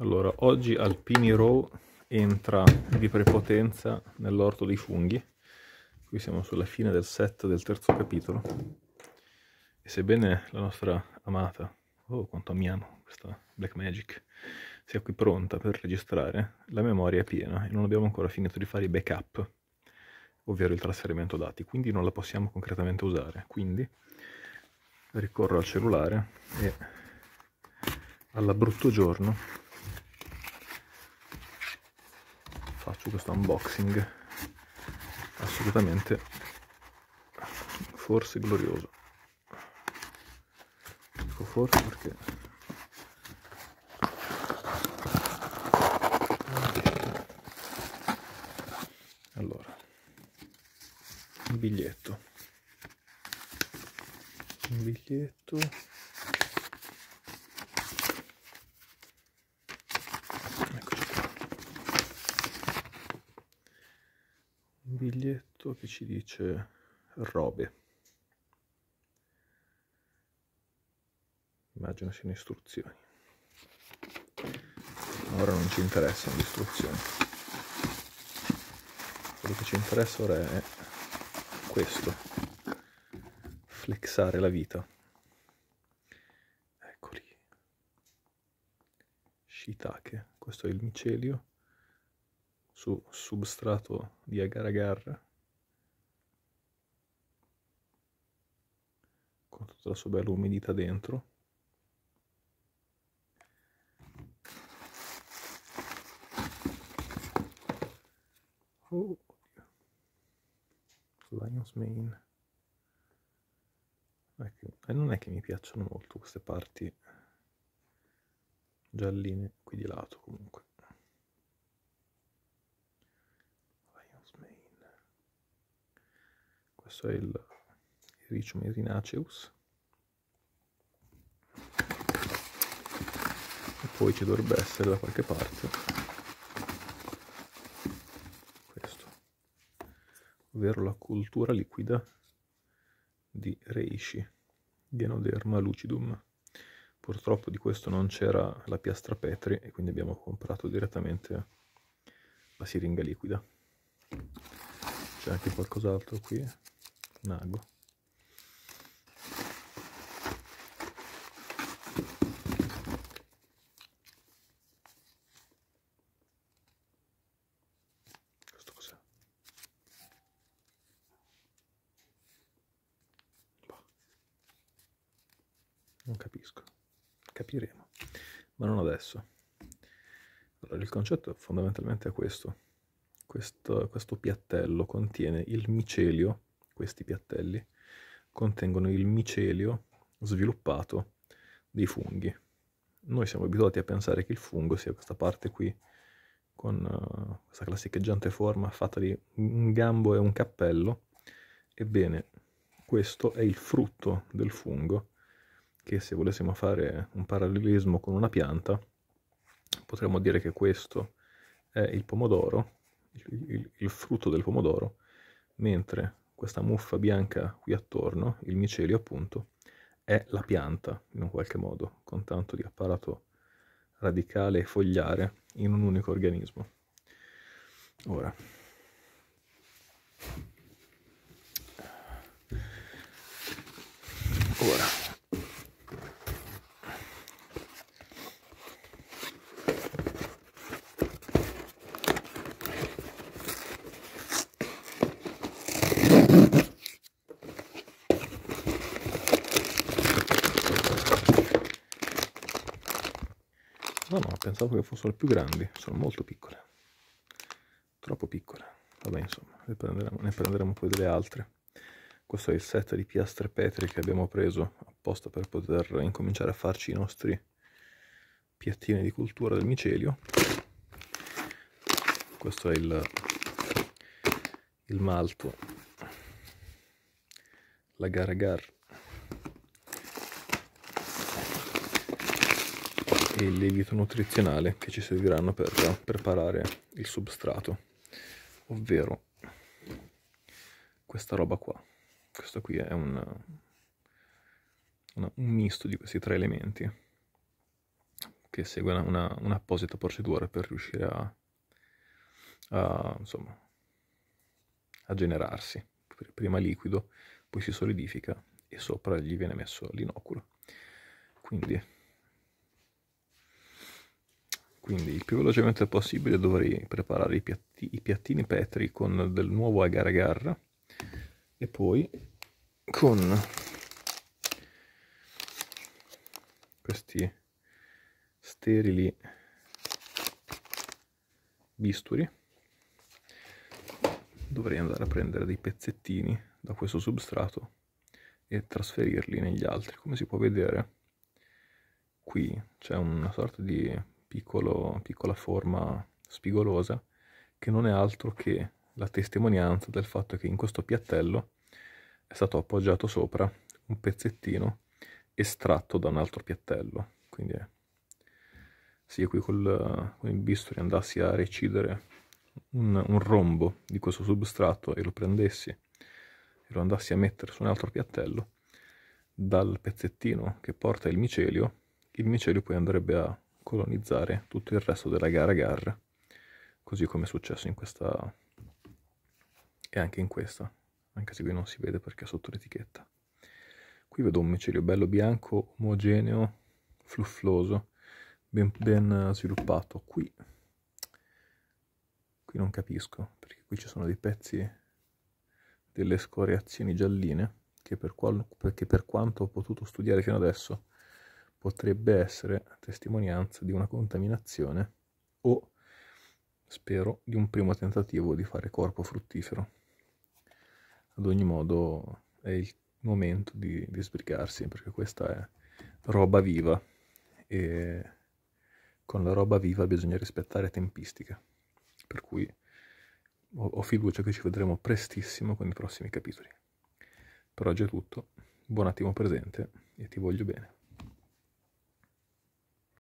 Allora, oggi Alpini Row entra di prepotenza nell'orto dei funghi. Qui siamo sulla fine del set del terzo capitolo. E sebbene la nostra amata, oh quanto amiamo questa Black Magic, sia qui pronta per registrare, la memoria è piena e non abbiamo ancora finito di fare i backup, ovvero il trasferimento dati, quindi non la possiamo concretamente usare. Quindi ricorro al cellulare e alla brutto giorno su questo unboxing assolutamente forse glorioso dico forse perché allora un biglietto un biglietto questo che ci dice robe. Immagino siano istruzioni. Ora non ci interessano le istruzioni. Quello che ci interessa ora è questo. Flexare la vita. Eccoli. Shitake. Questo è il micelio su substrato di agar agar con tutta la sua bella umidità dentro oh, Lion's Mane ecco, e non è che mi piacciono molto queste parti gialline qui di lato comunque Lion's Mane. questo è il Ricium erinaceus. E poi ci dovrebbe essere da qualche parte questo, ovvero la cultura liquida di Reishi, Genoderma lucidum. Purtroppo di questo non c'era la piastra Petri e quindi abbiamo comprato direttamente la siringa liquida. C'è anche qualcos'altro qui, un ago. non capisco capiremo ma non adesso allora, il concetto fondamentalmente è questo. questo questo piattello contiene il micelio questi piattelli contengono il micelio sviluppato dei funghi noi siamo abituati a pensare che il fungo sia questa parte qui con uh, questa classicheggiante forma fatta di un gambo e un cappello ebbene questo è il frutto del fungo che se volessimo fare un parallelismo con una pianta, potremmo dire che questo è il pomodoro, il, il, il frutto del pomodoro, mentre questa muffa bianca qui attorno, il micelio appunto, è la pianta in un qualche modo, con tanto di apparato radicale e fogliare in un unico organismo. Ora, ora pensavo che fossero più grandi, sono molto piccole, troppo piccole, vabbè insomma, ne prenderemo, ne prenderemo poi delle altre. Questo è il set di piastre petri che abbiamo preso apposta per poter incominciare a farci i nostri piattini di cultura del micelio. Questo è il, il malto, la gara gara e lievito nutrizionale che ci serviranno per preparare il substrato ovvero questa roba qua questo qui è un, una, un misto di questi tre elementi che segue un'apposita una procedura per riuscire a, a, insomma, a generarsi prima liquido poi si solidifica e sopra gli viene messo l'inoculo quindi quindi il più velocemente possibile dovrei preparare i, piatti, i piattini petri con del nuovo agar agar e poi con questi sterili bisturi dovrei andare a prendere dei pezzettini da questo substrato e trasferirli negli altri come si può vedere qui c'è una sorta di piccolo, piccola forma spigolosa che non è altro che la testimonianza del fatto che in questo piattello è stato appoggiato sopra un pezzettino estratto da un altro piattello. Quindi è... se io qui col, con il bisturi andassi a recidere un, un rombo di questo substrato e lo prendessi e lo andassi a mettere su un altro piattello, dal pezzettino che porta il micelio, il micelio poi andrebbe a colonizzare tutto il resto della gara gara, così come è successo in questa e anche in questa, anche se qui non si vede perché è sotto l'etichetta. Qui vedo un micelio bello bianco, omogeneo, fluffloso, ben, ben sviluppato. Qui, qui non capisco, perché qui ci sono dei pezzi, delle scoriazioni gialline, che per, qual, che per quanto ho potuto studiare fino adesso potrebbe essere testimonianza di una contaminazione o, spero, di un primo tentativo di fare corpo fruttifero. Ad ogni modo è il momento di, di sbrigarsi perché questa è roba viva e con la roba viva bisogna rispettare tempistiche. Per cui ho, ho fiducia che ci vedremo prestissimo con i prossimi capitoli. Per oggi è tutto, buon attimo presente e ti voglio bene.